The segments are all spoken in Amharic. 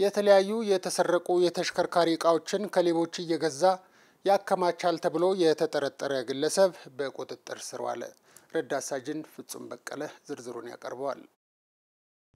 የተለያዩ የተሰረቁ የተሽከርካሪ እቃዎችን ከሌቦች እየገዛ ያከማቻል ተብሎ የተጠረጠረ ግለሰብ በቁጥጥር ስር ዋለ። ረዳት ሳጅን ፍጹም በቀለ ዝርዝሩን ያቀርበዋል።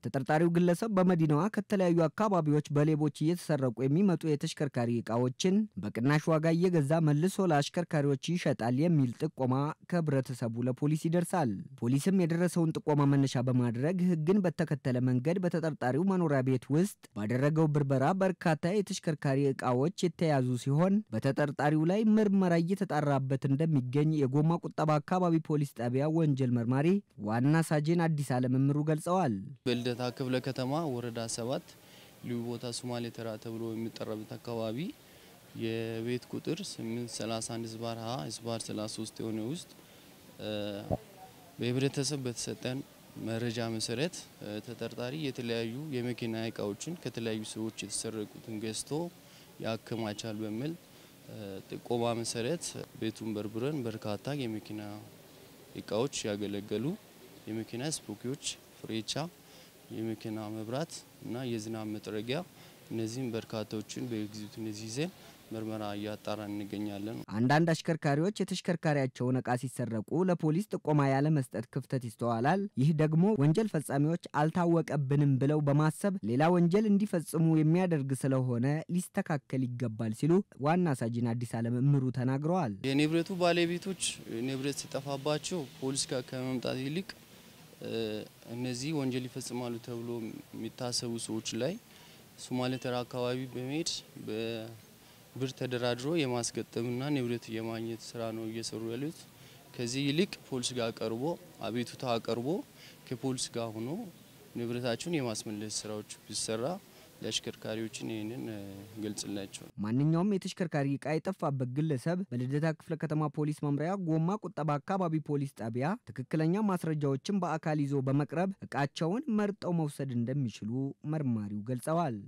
ተጠርጣሪው ግለሰብ በመዲናዋ ከተለያዩ አካባቢዎች በሌቦች እየተሰረቁ የሚመጡ የተሽከርካሪ እቃዎችን በቅናሽ ዋጋ እየገዛ መልሶ ለአሽከርካሪዎች ይሸጣል የሚል ጥቆማ ከህብረተሰቡ ለፖሊስ ይደርሳል። ፖሊስም የደረሰውን ጥቆማ መነሻ በማድረግ ህግን በተከተለ መንገድ በተጠርጣሪው መኖሪያ ቤት ውስጥ ባደረገው ብርበራ በርካታ የተሽከርካሪ እቃዎች የተያዙ ሲሆን በተጠርጣሪው ላይ ምርመራ እየተጣራበት እንደሚገኝ የጎማ ቁጠባ አካባቢ ፖሊስ ጣቢያ ወንጀል መርማሪ ዋና ሳጅን አዲስ አለምምሩ ገልጸዋል። ልደታ ክፍለ ከተማ ወረዳ ሰባት ልዩ ቦታ ሶማሌ ተራ ተብሎ የሚጠራበት አካባቢ የቤት ቁጥር 831 ህዝባር ሀ ህዝባር 33 የሆነ ውስጥ በህብረተሰብ በተሰጠን መረጃ መሰረት ተጠርጣሪ የተለያዩ የመኪና እቃዎችን ከተለያዩ ሰዎች የተሰረቁትን ገዝቶ ያከማቻል በሚል ጥቆማ መሰረት ቤቱን በርብረን በርካታ የመኪና እቃዎች ያገለገሉ የመኪና ስፖኪዎች፣ ፍሬቻ የመኪና መብራት እና የዝናብ መጥረጊያ እነዚህም በርካታዎችን በኤግዚቢሽን ይዘን ምርመራ እያጣራ እንገኛለን። አንዳንድ አሽከርካሪዎች የተሽከርካሪያቸውን እቃ ሲሰረቁ ለፖሊስ ጥቆማ ያለ መስጠት ክፍተት ይስተዋላል። ይህ ደግሞ ወንጀል ፈጻሚዎች አልታወቀብንም ብለው በማሰብ ሌላ ወንጀል እንዲፈጽሙ የሚያደርግ ስለሆነ ሊስተካከል ይገባል ሲሉ ዋና ሳጅን አዲስ አለም እምሩ ተናግረዋል። የንብረቱ ባለቤቶች ንብረት ሲጠፋባቸው ፖሊስ ጋር ከመምጣት ይልቅ እነዚህ ወንጀል ይፈጽማሉ ተብሎ የሚታሰቡ ሰዎች ላይ ሶማሌ ተራ አካባቢ በመሄድ በብር ተደራድሮ የማስገጠምና ንብረት የማግኘት ስራ ነው እየሰሩ ያሉት። ከዚህ ይልቅ ፖሊስ ጋር ቀርቦ አቤቱታ አቀርቦ ከፖሊስ ጋር ሆኖ ንብረታቸውን የማስመለስ ስራዎች ቢሰራ ለአሽከርካሪዎችን ይህንን ገልጽላቸው። ማንኛውም የተሽከርካሪ እቃ የጠፋበት ግለሰብ በልደታ ክፍለ ከተማ ፖሊስ መምሪያ ጎማ ቁጠባ አካባቢ ፖሊስ ጣቢያ ትክክለኛ ማስረጃዎችን በአካል ይዞ በመቅረብ እቃቸውን መርጠው መውሰድ እንደሚችሉ መርማሪው ገልጸዋል።